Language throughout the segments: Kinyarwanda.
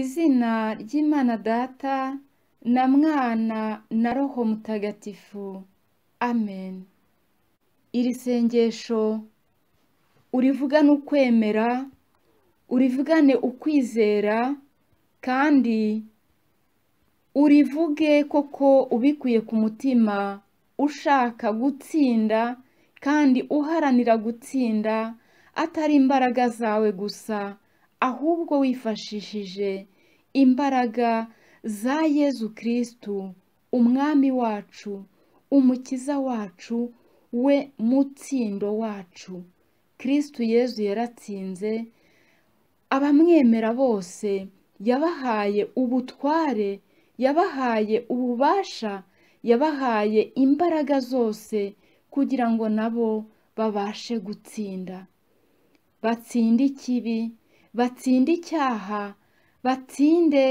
izina ry'imana data na mwana na roho mutagatifu amen iri sengesho urivugane ukwemera urivugane ukwizera kandi urivuge koko ubikwiye ku mutima ushaka gutsinda kandi uharanira gutsinda atari imbaraga zawe gusa ahubwo wifashishije imbaraga za Yezu kirisitu umwami wacu umukiza wacu we mutsindo wacu kirisitu Yezu yaratsinze abamwemera bose yabahaye ubutware yabahaye ububasha yabahaye imbaraga zose kugira ngo nabo babashe gutsinda batsinde ikibi batsinde icyaha batsinde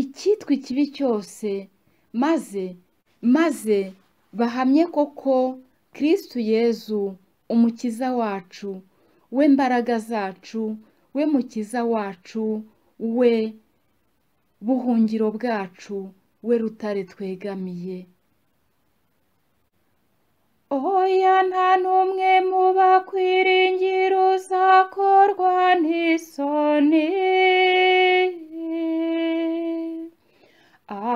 icyitwa ikibi cyose maze maze bahamye koko kirisitu yezu umukiza wacu we mbaraga zacu we mukiza wacu we buhungiro bwacu we rutare twegamiye oya nta n'umwe mu bakwiringira uzakorwa n'isoni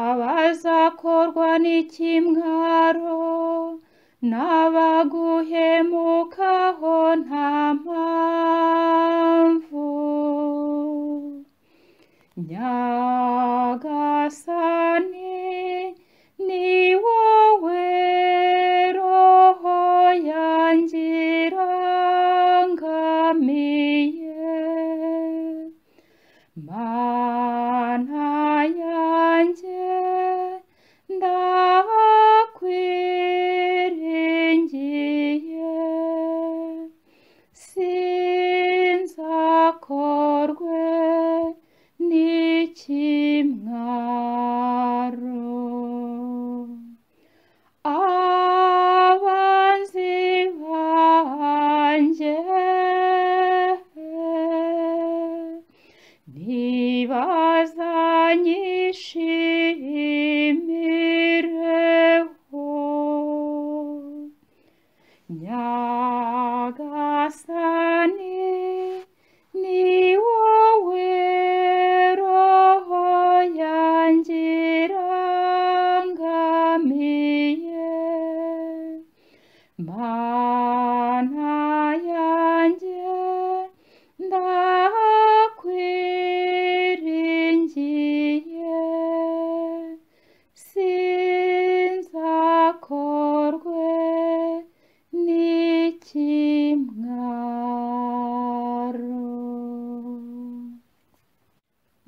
abazakorwa n'ikimwaro n'abaguhemukaho nta mpamvu nyagasani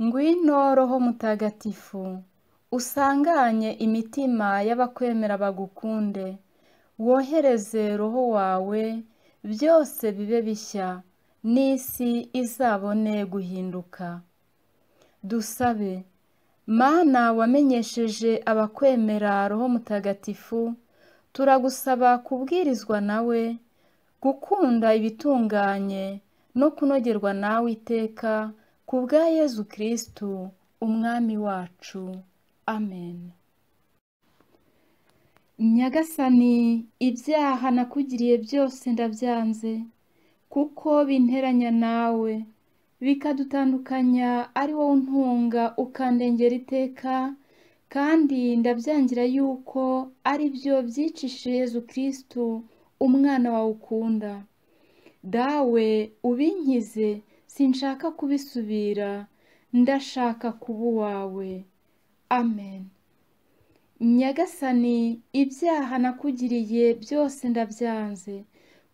ngwino roho mutagatifu usanganye imitima y'abakwemera bagukunde wohereze roho wawe byose bibe bishya n'isi izabone guhinduka dusabe mana wamenyesheje abakwemera roho mutagatifu turagusaba kubwirizwa nawe gukunda ibitunganye no kunogerwa nawe iteka ku bwa yezu kirisitu umwami wacu amen nyagasani ibyaha nakugiriye byose ndabyanze kuko binteranya nawe bikadutandukanya ari wowe untunga ukandengera iteka kandi ndabyangira yuko ari byo byicishije Yezu kirisitu umwana wawe ukunda dawe ubinkize sinshaka kubisubira ndashaka kuba uwawe amen nyagasani ibyaha nakugiriye byose ndabyanze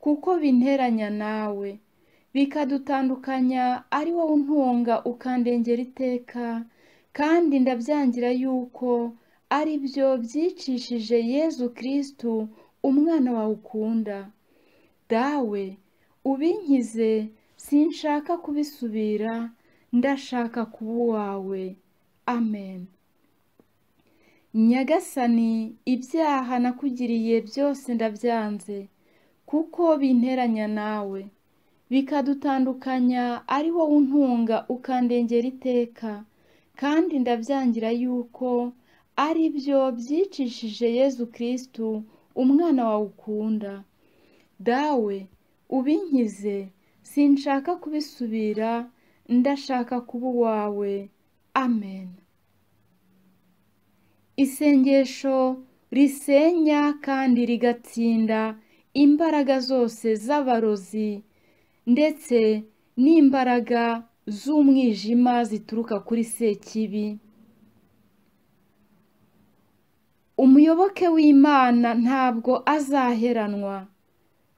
kuko binteranya nawe bikadutandukanya ari wowe untunga ukandengera iteka kandi ndabyangira yuko ari byo byicishije yezu kirisitu umwana wawe ukunda dawe ubinkize sinshaka kubisubira ndashaka kuba uwawe amen nyagasani ibyaha nakugiriye byose ndabyanze kuko binteranya nawe bikadutandukanya ari wowe untunga ukandengera iteka kandi ndabyangira yuko ari byo byicishije yezu kirisitu umwana wawe ukunda dawe ubinkize sinshaka kubisubira ndashaka kuba uwawe amen isengesho risenya kandi rigatsinda imbaraga zose z'abarozi ndetse n'imbaraga z'umwijima zituruka kuri sekibi umuyoboke w'imana ntabwo azaheranwa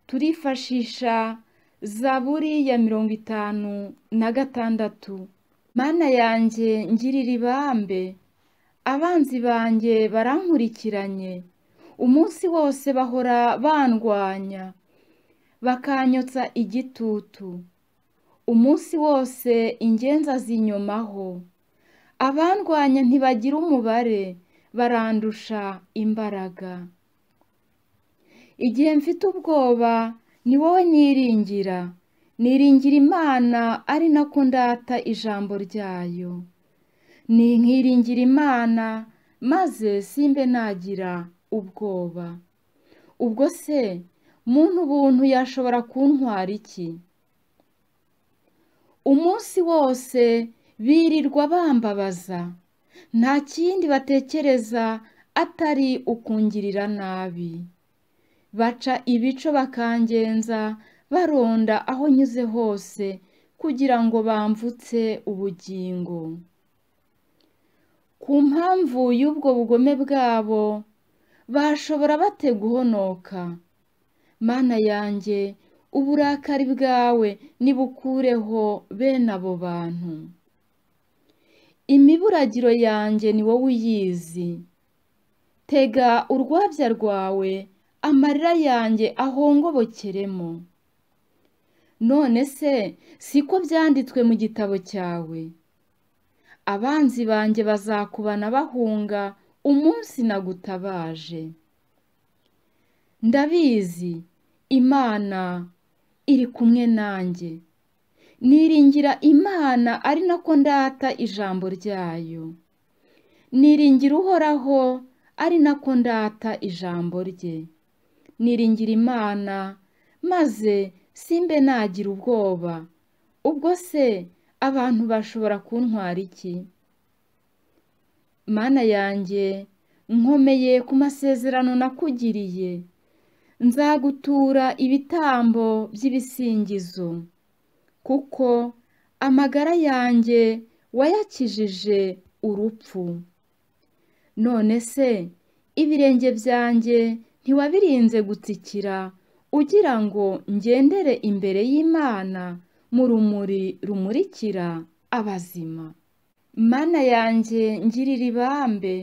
turifashisha zaburi ya mirongo itanu na gatandatu mana yanjye ngirira ibambe abanzi banjye barankurikiranye umunsi wose bahora bandwanya bakanyotsa igitutu umunsi wose ingenza zinyomaho abandwanya ntibagira umubare barandusha imbaraga igihe mfite ubwoba ni wowe niringira niringira imana ari nako ndata ijambo ryayo ni nkiringira imana maze simbe nagira ubwoba ubwo se muntu ubuntu yashobora kuntwara iki umunsi wose birirwa bambabaza nta kindi batekereza atari ukungirira nabi baca ibico bakangenza baronda aho nyuze hose kugira ngo bamvutse ubugingo ku mpamvu y'ubwo bugome bwabo bashobora bate guhonoka mana yanjye uburakari bwawe nibukureho bene abo bantu imiburagiro yanjye ni wowe uyizi tega urwabya rwawe amarira yanjye ahongobokeremo none se siko byanditswe mu gitabo cyawe abanzi banjye bazakubana bahunga umunsi nagutabaje ndabizi imana iri kumwe nanjye niringira imana ari nako ndata ijambo ryayo niringira uhoraho ari nako ndata ijambo rye niringira imana maze simbe nagira ubwoba ubwo se abantu bashobora kuntwara iki mana yanjye nkomeye ku masezerano nakugiriye nzagutura ibitambo by'ibisingizo kuko amagara yanjye wayakijije urupfu none se ibirenge byanjye ntiwabirinze gutsikira ugira ngo ngendere imbere y'imana mu rumuri rumurikira abazima mana yanjye ngirira ibambe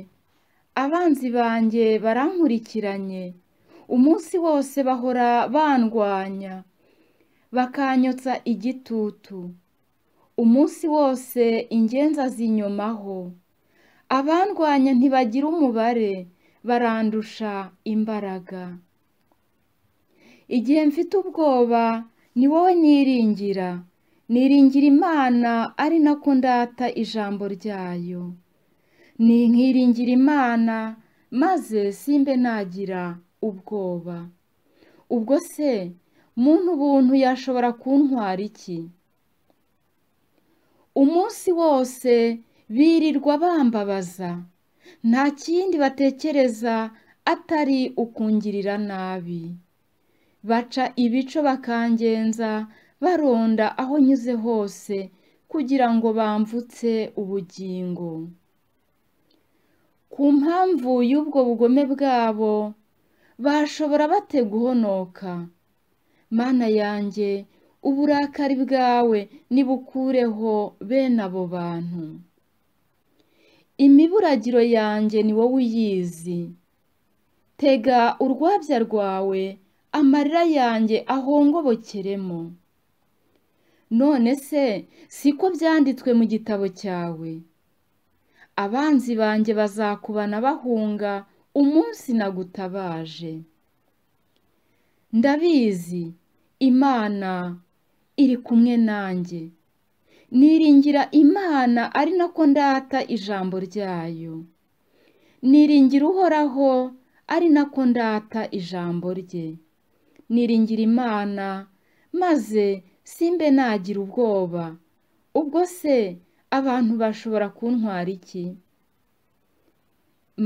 abanzi banjye barankurikiranye umunsi wose bahora bandwanya bakanyotsa igitutu umunsi wose ingenza zinyomaho abandwanya ntibagira umubare barandusha imbaraga igihe mfite ubwoba ni wowe niringira niringira imana ari nako ndata ijambo ryayo ni nkiringira imana maze simbe nagira ubwoba ubwo se muntu ubuntu yashobora kuntwara iki umunsi wose birirwa bambabaza nta kindi batekereza atari ukungirira nabi baca ibico bakangenza baronda aho nyuze hose kugira ngo bamvutse ubugingo ku mpamvu y'ubwo bugome bwabo bashobora bate guhonoka mana yanjye uburakari bwawe nibukureho bene abo bantu imiburagiro yanjye ni wowe uyizi tega urwabya rwawe amarira yanjye ahongobokeremo none se siko byanditswe mu gitabo cyawe abanzi banjye bazakubana bahunga umunsi nagutabaje ndabizi imana iri kumwe nanjye niringira imana ari nako ndata ijambo ryayo niringira uhoraho ari nako ndata ijambo rye niringira imana maze simbe nagira ubwoba ubwo se abantu bashobora kuntwara iki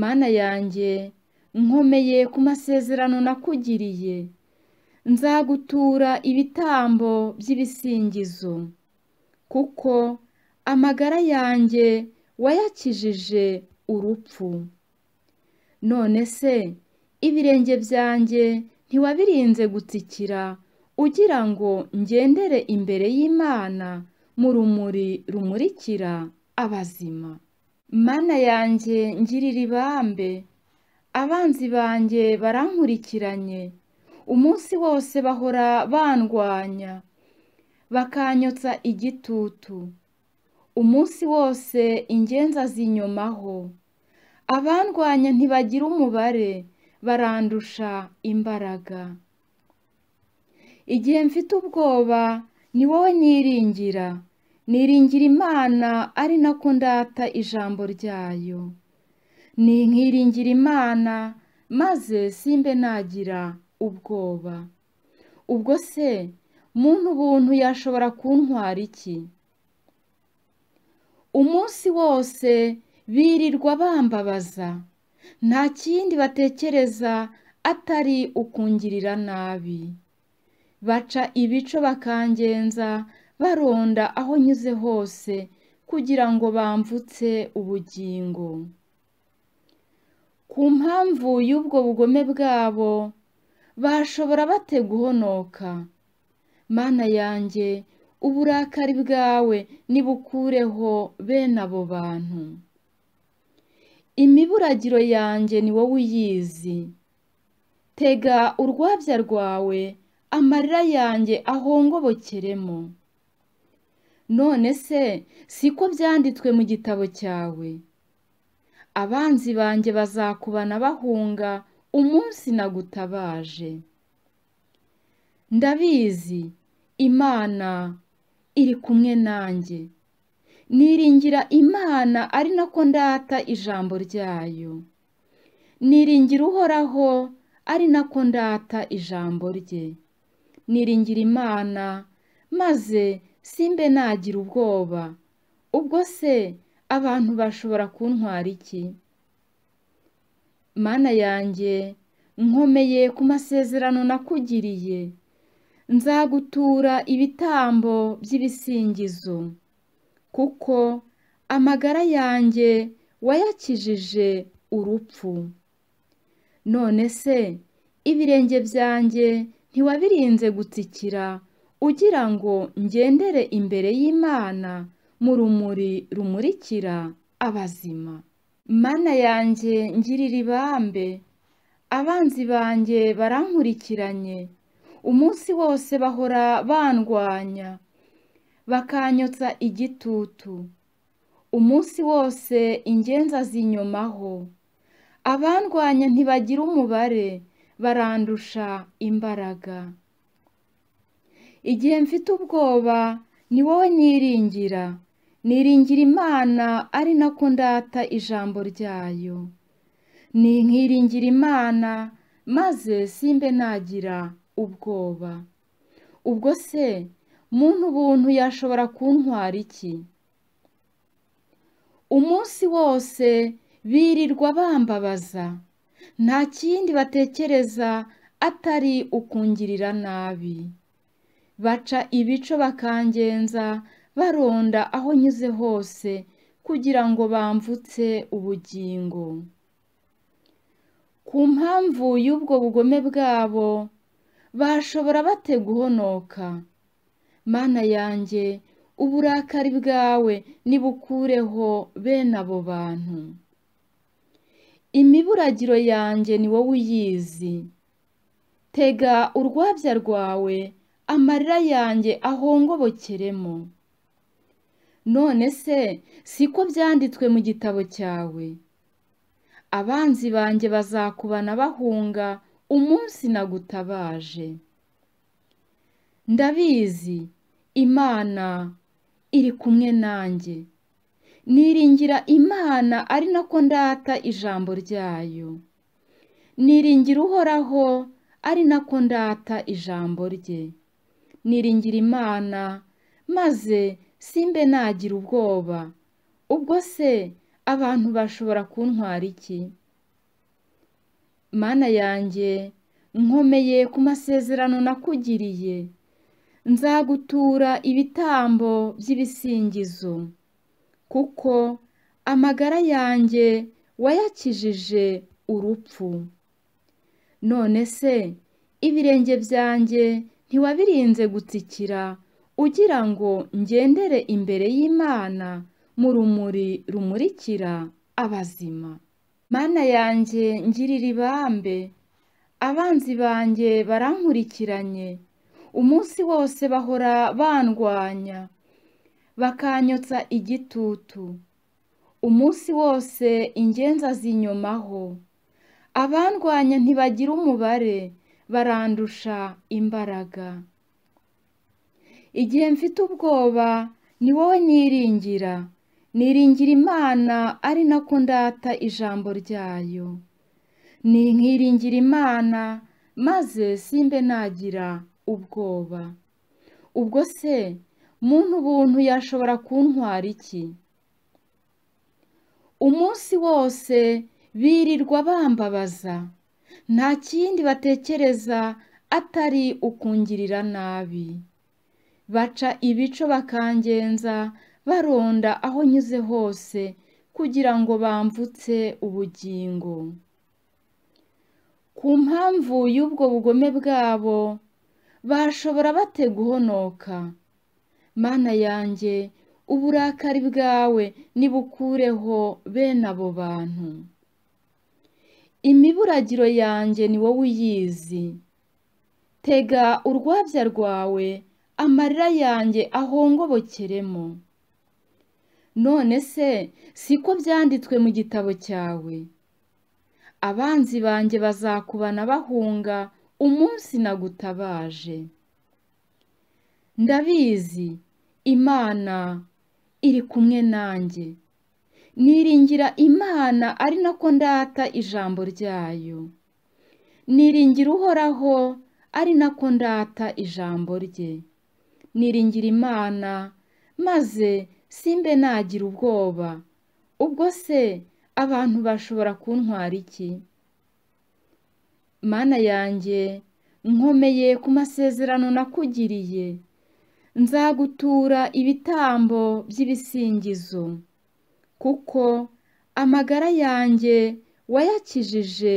mana yanjye nkomeye ku masezerano nakugiriye nzagutura ibitambo by'ibisingizo kuko amagara yanjye wayakijije urupfu none se ibirenge byanjye ntiwabirinze gutsikira ugira ngo ngendere imbere y'imana mu rumuri rumurikira abazima mana yanjye ngirira ibambe abanzi banjye barankurikiranye umunsi wose bahora bandwanya bakanyotsa igitutu umunsi wose ingenza zinyumaho abandwanya ntibagira umubare barandusha imbaraga igihe mfite ubwoba ni wowe niringira niringira imana ari nako ndata ijambo ryayo ni nkiringira imana maze simbe nagira ubwoba ubwo se muntu ubuntu yashobora kuntwara iki umunsi wose birirwa bambabaza nta kindi batekereza atari ukungirira nabi baca ibico bakangenza baronda aho nyuze hose kugira ngo bamvutse ubugingo ku mpamvu y'ubwo bugome bwabo bashobora bate guhonoka mana yanjye uburakari bwawe nibukureho bene abo bantu imiburagiro yanjye ni wowe uyizi tega urwabya rwawe amarira yanjye ahongobokeremo none se siko byanditswe mu gitabo cyawe abanzi banjye bazakubana bahunga umunsi nagutabaje ndabizi imana iri kumwe nanjye niringira imana ari nako ndata ijambo ryayo niringira uhoraho ari nako ndata ijambo rye niringira imana maze simbe nagira ubwoba ubwo se abantu bashobora kuntwara iki mana yanjye nkomeye ku masezerano nakugiriye nzagutura ibitambo by'ibisingizo kuko amagara yanjye wayakijije urupfu none se ibirenge byanjye ntiwabirinze gutsikira ugira ngo ngendere imbere y'imana mu rumuri rumurikira abazima mana yanjye ngirira ibambe abanzi banjye barankurikiranye umunsi wose bahora bandwanya bakanyotsa igitutu umunsi wose ingenzi azinyomaho abandwanya ntibagira umubare barandusha imbaraga igihe mfite ubwoba ni wowe niringira niringira imana ari nako ndata ijambo ryayo ni nkiringira imana maze simbe nagira ubwoba ubwo se muntu ubuntu yashobora kuntwara iki umunsi wose birirwa bambabaza nta kindi batekereza atari ukungirira nabi baca ibico bakangenza baronda aho nyuze hose kugira ngo bamvutse ubugingo ku mpamvu y'ubwo bugome bwabo bashobora bate guhonoka mana yanjye uburakari bwawe nibukureho bene abo bantu imiburagiro yanjye ni wowe uyizi tega urwabya rwawe amarira yanjye ahongobokeremo none se siko byanditswe mu gitabo cyawe abanzi banjye bazakubana bahunga umunsi nagutabaje ndabizi imana iri kumwe nanjye niringira imana ari nako ndata ijambo ryayo niringira uhoraho ari nako ndata ijambo rye niringira imana maze simbe nagira ubwoba ubwo se abantu bashobora kuntwara iki mana yanjye nkomeye ku masezerano nakugiriye nzagutura ibitambo by'ibisingizo kuko amagara yanjye wayakijije urupfu none se ibirenge byanjye ntiwabirinze gutsikira ugira ngo ngendere imbere y'imana mu rumuri rumurikira abazima mana yanjye ngirira ibambe abanzi banjye barankurikiranye umunsi wose bahora bandwanya bakanyotsa igitutu umunsi wose ingenza zinyomaho abandwanya ntibagira umubare barandusha imbaraga igihe mfite ubwoba ni wowe niringira niringira imana ari nako ndata ijambo ryayo ni nkiringira imana maze simbe nagira ubwoba ubwo se muntu ubuntu yashobora kuntwara iki umunsi wose birirwa bambabaza nta kindi batekereza atari ukungirira nabi baca ibico bakangenza baronda aho nyuze hose kugira ngo bambutse ubugingo ku mpamvu y'ubwo bugome bwabo bashobora bate guhonoka mana yanjye uburakari bwawe nibukureho bene abo bantu imiburagiro yanjye ni wowe uyizi tega urwabya rwawe amarira yanjye ahongobokeremo none se si ko byanditswe mu gitabo cyawe abanzi banjye bazakubana bahunga umunsi nagutabaje ndabizi imana iri kumwe nanjye niringira imana ari nako ndata ijambo ryayo niringira uhoraho ari nako ndata ijambo rye niringira imana maze simbe nagira ubwoba ubwo se abantu bashobora kuntwara iki mana yanjye nkomeye ku masezerano nakugiriye nzagutura ibitambo by'ibisingizo kuko amagara yanjye wayakijije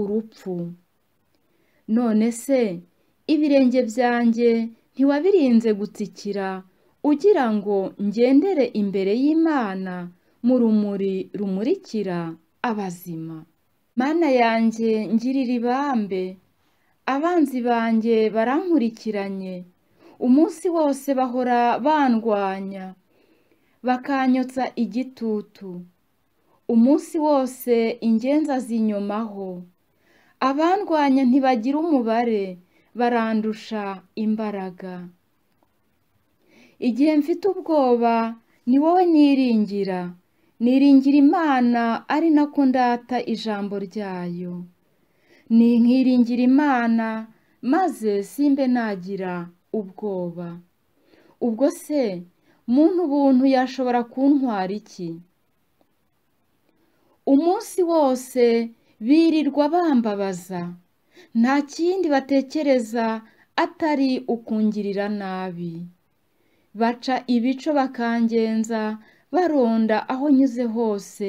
urupfu none se ibirenge byanjye ntiwabirinze gutsikira ugira ngo ngendere imbere y'Imana mu rumuri rumurikira abazima mana yanjye ngirira ibambe abanzi banjye barankurikiranye umunsi wose bahora bandwanya bakanyotsa igitutu umunsi wose ingenzi azinyomaho abandwanya ntibagira umubare barandusha imbaraga igihe mfite ubwoba ni wowe niringira niringira imana ari nako ndata ijambo ryayo ni nkiringira imana maze simbe nagira ubwoba ubwo se muntu ubuntu yashobora kuntwara iki umunsi wose birirwa bambabaza nta kindi batekereza atari ukungirira nabi baca ibico bakangenza baronda aho nyuze hose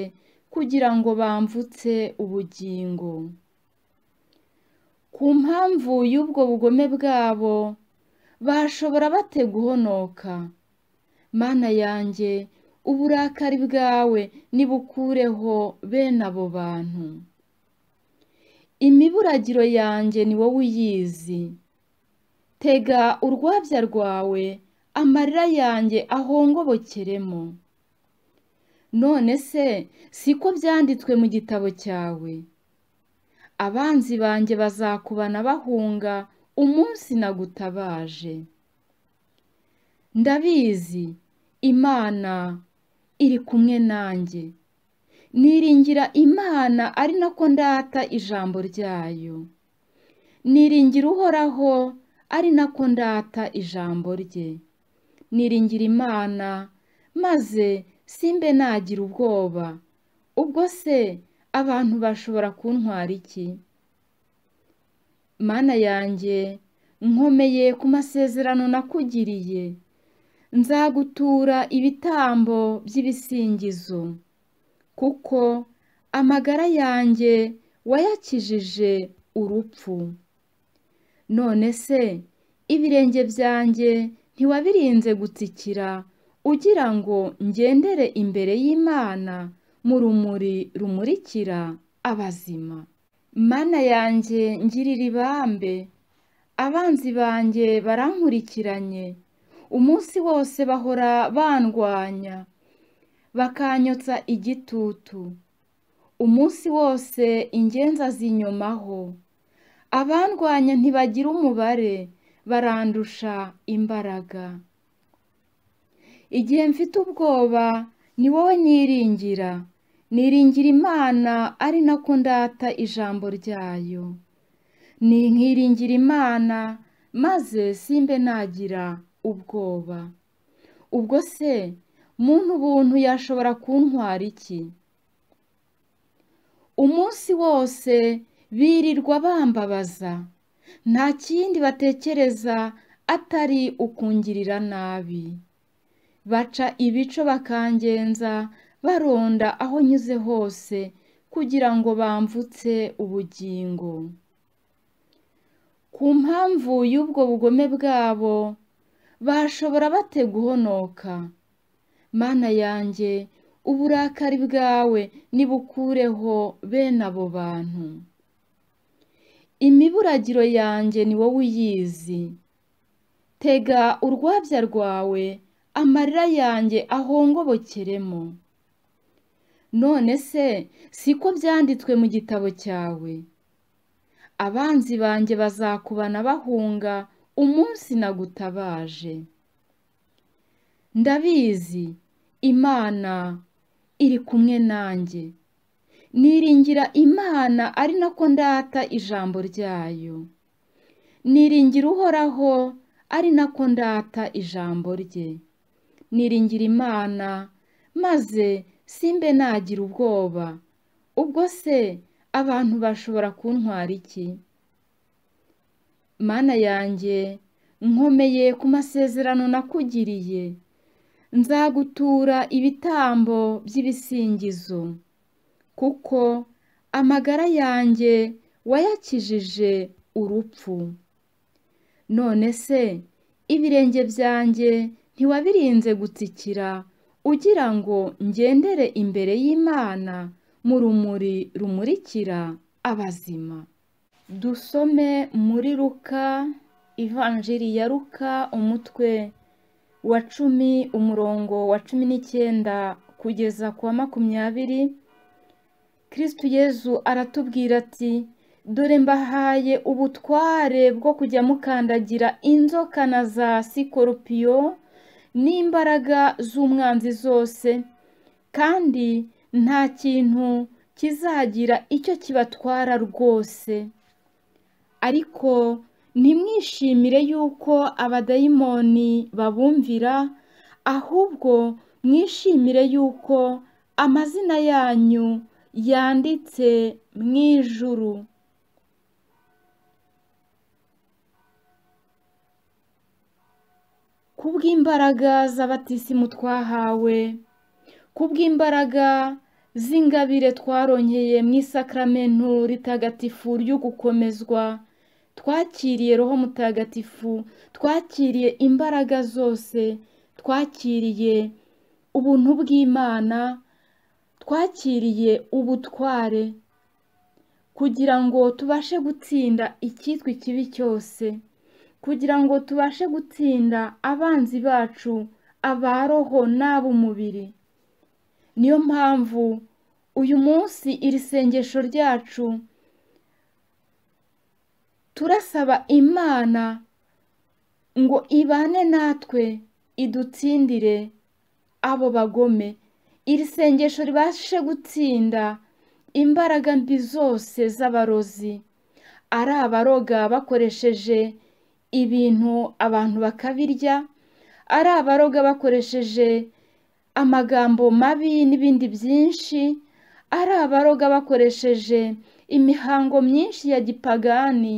kugira ngo bamvutse ubugingo ku mpamvu y'ubwo bugome bwabo bashobora bate guhonoka mana yanjye uburakari bwawe nibukureho bene abo bantu imiburagiro yanjye ni wowe uyizi tega urwabya rwawe amarira yanjye ahongobokeremo none se siko byanditswe mu gitabo cyawe abanzi banjye bazakubana bahunga umunsi nagutabaje ndabizi imana iri kumwe nanjye niringira imana ari nako ndata ijambo ryayo niringira uhoraho ari nako ndata ijambo rye niringira imana maze simbe nagira ubwoba ubwo se abantu bashobora kuntwara iki mana yanjye nkomeye ku masezerano nakugiriye nzagutura ibitambo by'ibisingizo kuko amagara yanjye wayakijije urupfu none se ibirenge byanjye ntiwabirinze gutsikira ugira ngo ngendere imbere y'imana mu rumuri rumurikira abazima mana yanjye ngirira ibambe abanzi banjye barankurikiranye umunsi wose bahora bandwanya bakanyotsa igitutu umunsi wose ingenza zinyomaho abandwanya ntibagira umubare barandusha imbaraga igihe mfite ubwoba ni wowe niringira niringira imana ari nako ndata ijambo ryayo ni nkiringira imana maze simbe nagira ubwoba ubwo se muntu ubuntu yashobora kuntwara iki umunsi wose birirwa bambabaza nta kindi batekereza atari ukungirira nabi baca ibico bakangenza baronda aho nyuze hose kugira ngo bamvutse ubugingo ku mpamvu y'ubwo bugome bwabo bashobora bate guhonoka mana yanjye uburakari bwawe nibukureho bene abo bantu imiburagiro yanjye ni wowe uyizi tega urwabya rwawe amarira yanjye ahongobokeremo none se siko byanditswe mu gitabo cyawe abanzi banjye bazakubana bahunga umunsi nagutabaje ndabizi imana iri kumwe nanjye niringira imana ari nako ndata ijambo ryayo niringira uhoraho ari nako ndata ijambo rye niringira imana maze simbe nagira ubwoba ubwo se abantu bashobora kuntwara iki mana yanjye nkomeye ku masezerano nakugiriye nzagutura ibitambo by'ibisingizo kuko amagara yanjye wayakijije urupfu none se ibirenge byanjye ntiwabirinze gutsikira ugira ngo ngendere imbere y'imana mu rumuri rumurikira abazima dusome muri ruka ivanjiri ya ruka umutwe wa cumi umurongo wa cumi n'icyenda kugeza ku wa makumyabiri kirisitu yezu aratubwira ati dore mbahaye ubutware bwo kujya mukandagira inzoka na za sikorupiyo n'imbaraga z'umwanzi zose kandi nta kintu kizagira icyo kibatwara rwose ariko ntimwishimire yuko abadayimoni babumvira ahubwo mwishimire yuko amazina yanyu yanditse mu ijuru kubw'imbaraga z'abatisimu twahawe kubw'imbaraga z'ingabire twarongeye mu isakaramentu ritagatifu ryo gukomezwa twakiriye roho mutagatifu twakiriye imbaraga zose twakiriye ubuntu bw'imana twakiriye ubutware kugira ngo tubashe gutsinda icyitwa ikibi cyose kugira ngo tubashe gutsinda abanzi bacu abaroho n'ab'umubiri niyo mpamvu uyu munsi iri sengesho ryacu turasaba imana ngo ibane natwe idutsindire abo bagome iri sengesho ribashe gutsinda imbaraga mbi zose z'abarozi ari abaroga bakoresheje ibintu abantu bakabirya ari abaroga bakoresheje amagambo mabi n'ibindi byinshi ari abaroga bakoresheje imihango myinshi ya gipagani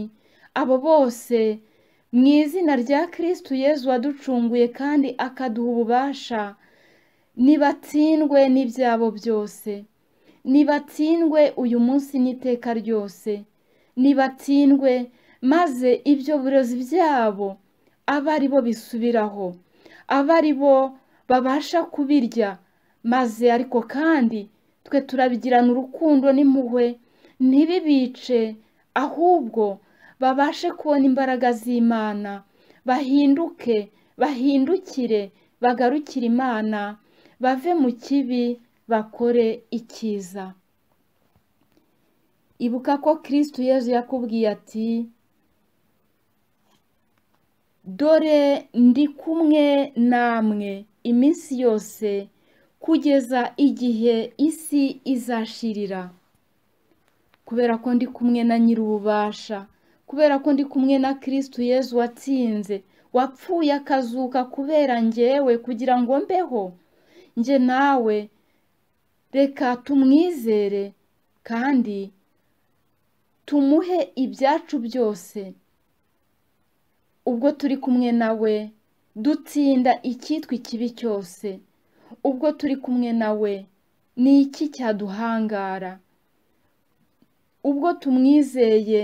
abo bose mu izina rya kirisitu yezu waducunguye kandi akaduha ububasha nibatsindwe n'ibyabo byose nibatsindwe uyu munsi n'iteka ryose nibatsindwe maze ibyo burozi byabo abe ari bo bisubiraho abe ari bo babasha kubirya maze ariko kandi twe turabigirana urukundo n'impuhwe ntibibice ahubwo babashe kubona imbaraga z'imana bahinduke bahindukire bagarukire imana bave mu kibi bakore icyiza ibuka ko kirisitu yezu yakubwiye ati dore ndi kumwe namwe iminsi yose kugeza igihe isi izashirira kubera ko ndi kumwe na nyir'ububasha kubera ko ndi kumwe na kirisitu yezu watsinze wapfuye akazuka kubera ngewe kugira ngo mbeho njye nawe reka tumwizere kandi tumuhe ibyacu byose ubwo turi kumwe nawe dutsinda icyitwa ikibi cyose ubwo turi kumwe nawe ni iki cyaduhangara ubwo tumwizeye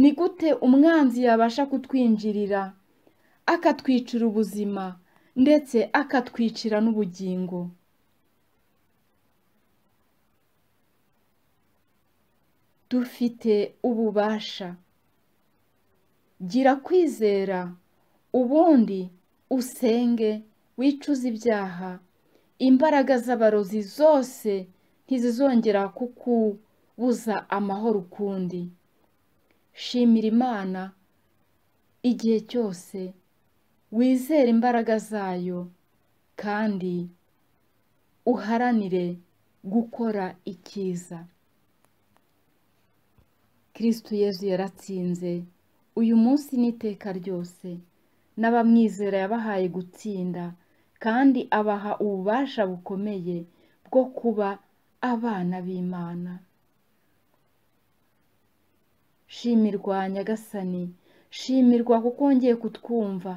ni gute umwanzi yabasha kutwinjirira akatwicira ubuzima ndetse akatwicira n'ubugingo dufite ububasha gira kwizera ubundi usenge wicuze ibyaha imbaraga z'abarozi zose ntizizongera kukubuza amahoro ukundi shimira imana igihe cyose wizere imbaraga zayo kandi uharanire gukora icyiza kirisitu yezu yaratsinze uyu munsi n'iteka ryose n'abamwizera yabahaye gutsinda kandi abaha ububasha bukomeye bwo kuba abana b'imana shimirwa nyagasani shimirwa kuko wongeye kutwumva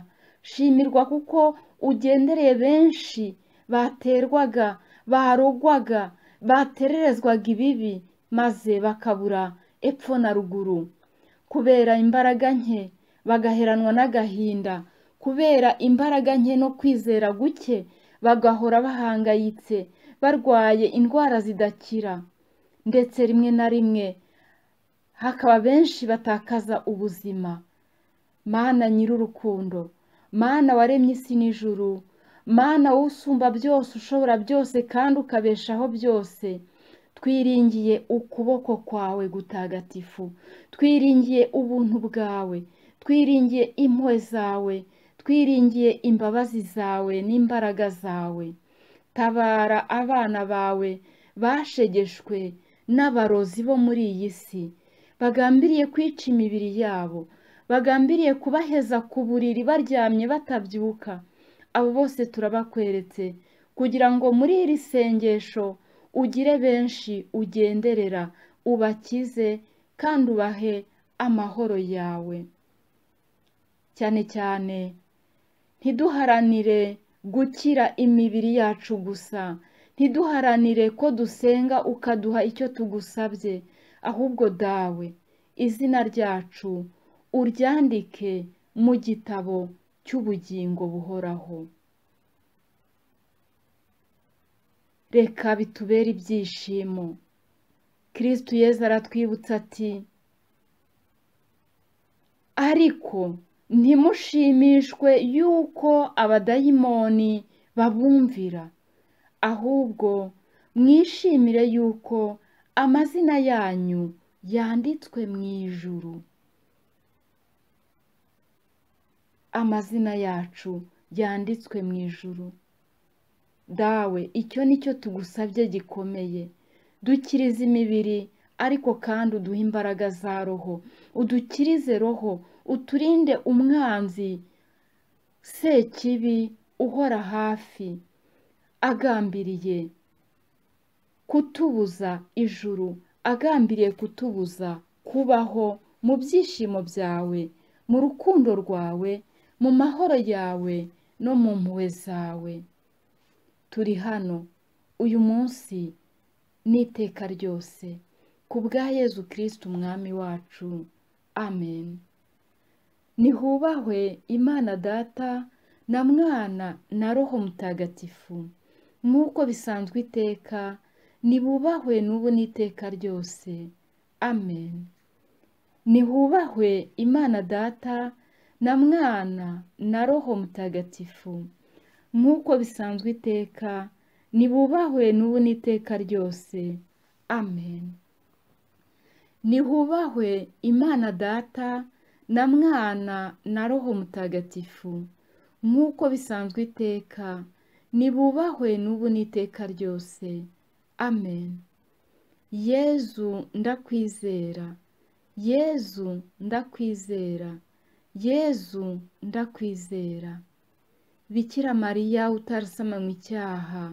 shimirwa kuko ugendereye benshi baterwaga barogwaga batererezwaga ibibi maze bakabura epfo na ruguru kubera imbaraga nke bagaheranwa n'agahinda kubera imbaraga nke no kwizera guke bagahora bahangayitse barwaye indwara zidakira ndetse rimwe na rimwe hakaba benshi batakaza ubuzima mana nyir'urukundo mana waremye isi n'ijuru mana usumba byose ushobora byose kandi ukabeshaho byose twiringiye ukuboko kwawe gutagatifu twiringiye ubuntu bwawe twiringiye impuhwe zawe twiringiye imbabazi zawe n'imbaraga zawe tabara abana bawe bashegeshwe n'abarozi bo muri iyi si bagambiriye kwica imibiri yabo bagambiriye kubaheza ku buriri baryamye batabyuka abo bose turabakweretse kugira ngo muri iri sengesho ugire benshi ugenderera ubakize kandi ubahe amahoro yawe cyane cyane ntiduharanire gukira imibiri yacu gusa ntiduharanire ko dusenga ukaduha icyo tugusabye ahubwo dawe izina ryacu uryandike mu gitabo cy'ubugingo buhoraho reka bitubere ibyishimo kirisitu yezu aratwibutsa ati ariko ntimushimishwe yuko abadayimoni babumvira ahubwo mwishimire yuko amazina yanyu yanditswe mu ijuru amazina yacu yanditswe mu ijuru dawe icyo ni cyo tugusabye gikomeye dukirize imibiri ariko kandi uduhe imbaraga za roho udukirize roho uturinde umwanzi sekibi uhora hafi agambiriye kutubuza ijuru agambiriye kutubuza kubaho mu byishimo byawe mu rukundo rwawe mu mahoro yawe no mu mpuhwe zawe turi hano uyu munsi n'iteka ryose ku bwa yezu kirisiti umwami wacu amen nihubahwe imana data na mwana na roho mutagatifu nk'uko bisanzwe iteka ntibubahwe n'ubu n'iteka ryose amen ntihubahwe imana data na mwana na roho mutagatifu nk'uko bisanzwe iteka nibubahwe n'ubu n'iteka ryose amen ntihubahwe imana data na mwana na roho mutagatifu nk'uko bisanzwe iteka ntibubahwe n'ubu n'iteka ryose amen yezu ndakwizera yezu ndakwizera yezu ndakwizera bikira mariya utarasamanywe icyaha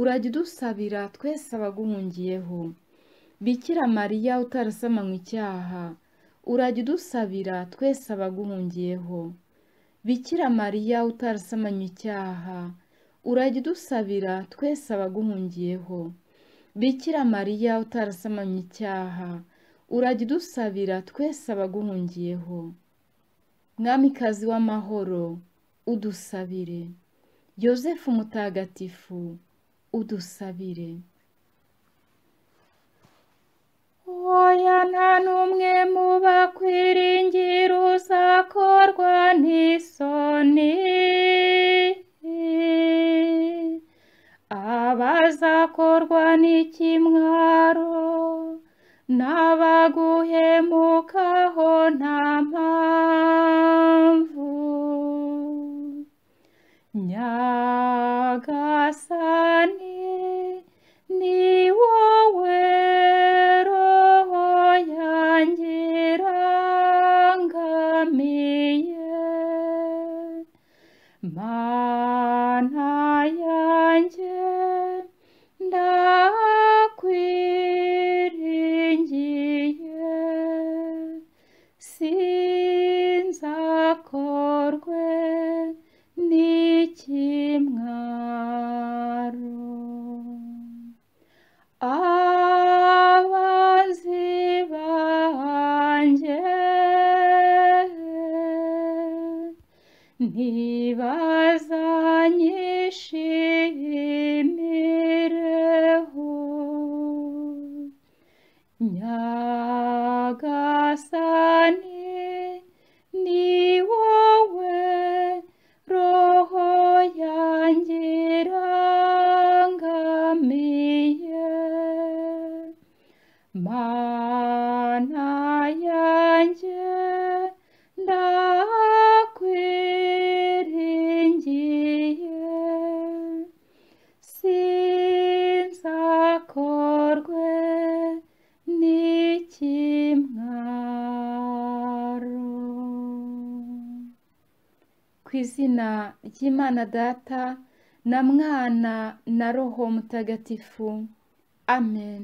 urajya udusabira twese abaguhungiyeho bikira mariya utarasamanywe icyaha urajya udusabira twese abaguhungiyeho bikira mariya utarasamanywe icyaha urajya udusabira twese abaguhungiyeho bikira mariya utarasamanywe icyaha urajya udusabira twese abaguhungiyeho mwamikazi w'amahoro udusabire yosefu mutagatifu udusabire oya nta n'umwe mu bakwiringira uzakorwa n'isoni abazakorwa n'ikimwaro nabaguhemukaho nta mpamvu nyagasani by'imana data na mwana na roho mutagatifu amen